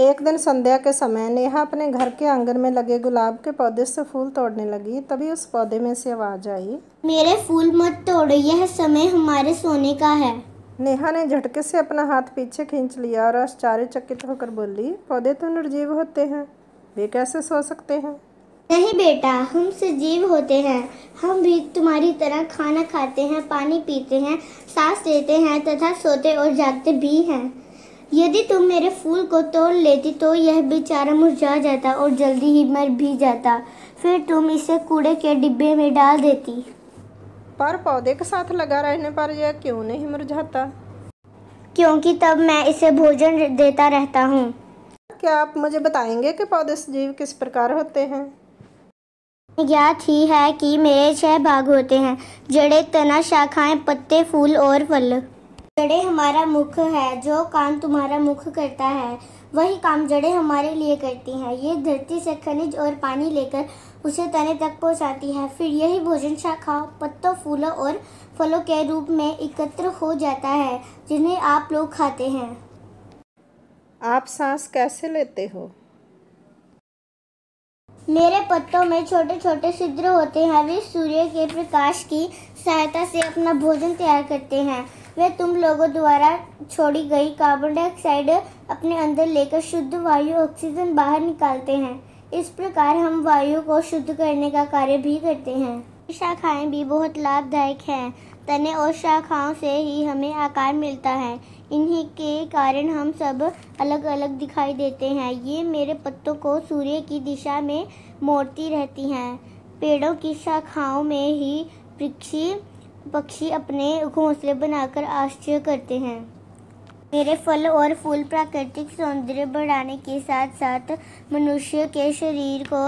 एक दिन संध्या के समय नेहा अपने घर के आंगन में लगे गुलाब के पौधे से फूल तोड़ने लगी तभी उस पौधे में से आवाज़ आई मेरे फूल मत तोड़ो यह समय हमारे सोने का है नेहा ने झटके से अपना हाथ पीछे खींच लिया और चकित होकर बोली पौधे तो निर्जीव होते हैं वे कैसे सो सकते हैं नहीं बेटा हम सजीव होते हैं हम भी तुम्हारी तरह खाना खाते हैं पानी पीते हैं सांस लेते हैं तथा सोते और जागते भी हैं यदि तुम मेरे फूल को तोड़ लेती तो यह बेचारा मुरझा जाता और जल्दी ही मर भी जाता फिर तुम इसे कूड़े के डिब्बे में डाल देती पर पौधे के साथ लगा रहने पर यह क्यों नहीं मुरझाता क्योंकि तब मैं इसे भोजन देता रहता हूँ क्या आप मुझे बताएंगे कि पौधे सजीव किस प्रकार होते हैं ज्ञात ही है कि मेरे छह भाग होते हैं जड़े तना शाखाएं पत्ते फूल और फल जड़े हमारा मुख है जो काम तुम्हारा मुख करता है वही काम जड़े हमारे लिए करती हैं ये धरती से खनिज और पानी लेकर उसे तने तक पहुंचाती है फिर यही भोजन शाखा पत्तों फूलों और फलों के रूप में एकत्र हो जाता है जिन्हें आप लोग खाते हैं आप सांस कैसे लेते हो मेरे पत्तों में छोटे छोटे छिद्र होते हैं वे सूर्य के प्रकाश की सहायता से अपना भोजन तैयार करते हैं वे तुम लोगों द्वारा छोड़ी गई कार्बन डाइऑक्साइड अपने अंदर लेकर शुद्ध वायु ऑक्सीजन बाहर निकालते हैं इस प्रकार हम वायु को शुद्ध करने का कार्य भी करते हैं शाखाएं भी बहुत लाभदायक हैं तने और शाखाओं से ही हमें आकार मिलता है इन्हीं के कारण हम सब अलग अलग दिखाई देते हैं ये मेरे पत्तों को सूर्य की दिशा में मोड़ती रहती हैं पेड़ों की शाखाओं में ही वृक्षी पक्षी अपने घोंसले बनाकर आश्चर्य करते हैं मेरे फल और फूल प्राकृतिक सौंदर्य बढ़ाने के साथ साथ मनुष्य के शरीर को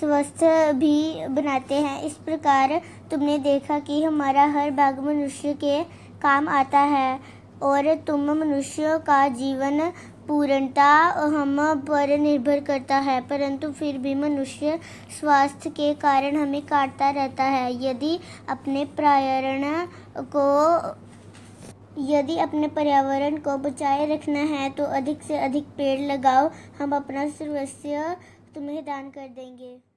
स्वस्थ भी बनाते हैं इस प्रकार तुमने देखा कि हमारा हर भाग मनुष्य के काम आता है और तुम मनुष्य का जीवन पूर्णता हम पर निर्भर करता है परंतु फिर भी मनुष्य स्वास्थ्य के कारण हमें काटता रहता है यदि अपने पर्यावरण को यदि अपने पर्यावरण को बचाए रखना है तो अधिक से अधिक पेड़ लगाओ हम अपना सर्वस्व तुम्हें दान कर देंगे